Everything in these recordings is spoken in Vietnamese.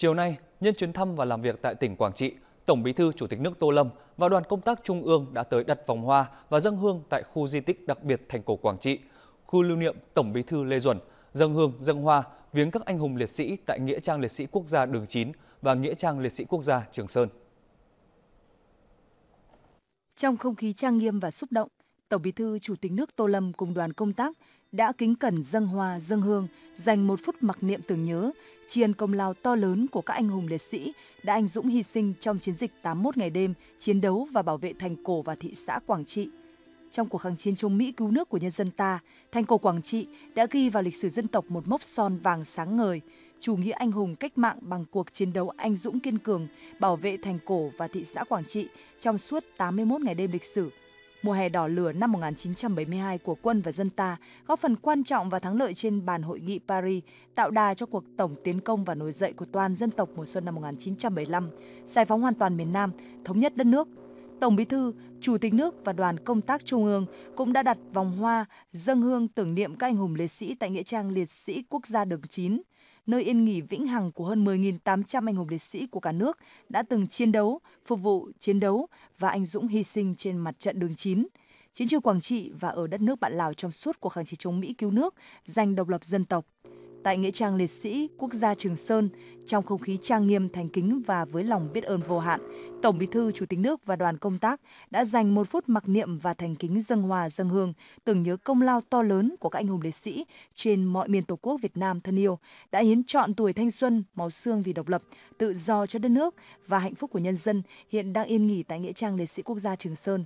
Chiều nay, nhân chuyến thăm và làm việc tại tỉnh Quảng Trị, Tổng Bí thư Chủ tịch nước Tô Lâm và đoàn công tác Trung ương đã tới đặt vòng hoa và dâng hương tại khu di tích đặc biệt thành cổ Quảng Trị, khu lưu niệm Tổng Bí thư Lê Duẩn, dâng hương, dâng hoa viếng các anh hùng liệt sĩ tại nghĩa trang liệt sĩ quốc gia Đường 9 và nghĩa trang liệt sĩ quốc gia Trường Sơn. Trong không khí trang nghiêm và xúc động, Tổng Bí thư Chủ tịch nước Tô Lâm cùng đoàn công tác đã kính cẩn dâng hoa dâng hương, dành một phút mặc niệm tưởng nhớ, tri ân công lao to lớn của các anh hùng liệt sĩ đã anh dũng hy sinh trong chiến dịch 81 ngày đêm chiến đấu và bảo vệ thành cổ và thị xã Quảng Trị. Trong cuộc kháng chiến chống Mỹ cứu nước của nhân dân ta, thành cổ Quảng Trị đã ghi vào lịch sử dân tộc một mốc son vàng sáng ngời, chủ nghĩa anh hùng cách mạng bằng cuộc chiến đấu anh dũng kiên cường, bảo vệ thành cổ và thị xã Quảng Trị trong suốt 81 ngày đêm lịch sử – mùa hè đỏ lửa năm 1972 của quân và dân ta góp phần quan trọng vào thắng lợi trên bàn hội nghị Paris, tạo đà cho cuộc tổng tiến công và nổi dậy của toàn dân tộc mùa xuân năm 1975, giải phóng hoàn toàn miền Nam, thống nhất đất nước, Tổng Bí thư, Chủ tịch nước và đoàn công tác Trung ương cũng đã đặt vòng hoa dân hương tưởng niệm các anh hùng liệt sĩ tại Nghĩa trang Liệt sĩ Quốc gia Đường 9, nơi yên nghỉ vĩnh hằng của hơn 10.800 anh hùng liệt sĩ của cả nước đã từng chiến đấu, phục vụ, chiến đấu và anh dũng hy sinh trên mặt trận Đường 9 chiến trường Quảng Trị và ở đất nước bạn Lào trong suốt cuộc kháng chiến chống Mỹ cứu nước, giành độc lập dân tộc tại Nghĩa trang Liệt sĩ Quốc gia Trường Sơn trong không khí trang nghiêm thành kính và với lòng biết ơn vô hạn. Tổng Bí thư, Chủ tịch nước và đoàn công tác đã dành một phút mặc niệm và thành kính dân hòa dân hương, tưởng nhớ công lao to lớn của các anh hùng liệt sĩ trên mọi miền Tổ quốc Việt Nam thân yêu, đã hiến chọn tuổi thanh xuân, máu xương vì độc lập, tự do cho đất nước và hạnh phúc của nhân dân hiện đang yên nghỉ tại Nghĩa trang Liệt sĩ Quốc gia Trường Sơn.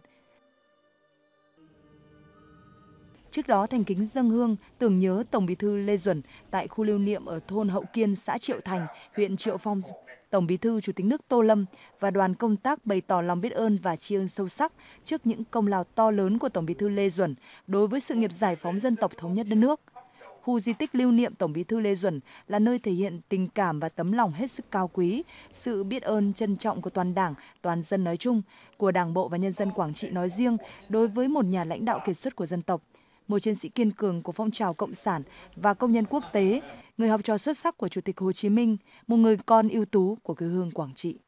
Trước đó, thành kính dân hương tưởng nhớ Tổng bí thư Lê Duẩn tại khu lưu niệm ở thôn Hậu Kiên, xã Triệu Thành, huyện Triệu Phong. Tổng bí thư Chủ tịch nước Tô Lâm và đoàn công tác bày tỏ lòng biết ơn và tri ân sâu sắc trước những công lao to lớn của Tổng bí thư Lê Duẩn đối với sự nghiệp giải phóng dân tộc thống nhất đất nước. Khu di tích lưu niệm Tổng bí thư Lê Duẩn là nơi thể hiện tình cảm và tấm lòng hết sức cao quý, sự biết ơn trân trọng của toàn đảng, toàn dân nói chung, của đảng bộ và nhân dân Quảng Trị nói riêng đối với một nhà lãnh đạo kiệt xuất của dân tộc – một chiến sĩ kiên cường của phong trào Cộng sản và công nhân quốc tế, người học trò xuất sắc của Chủ tịch Hồ Chí Minh, một người con ưu tú của quê hương Quảng Trị.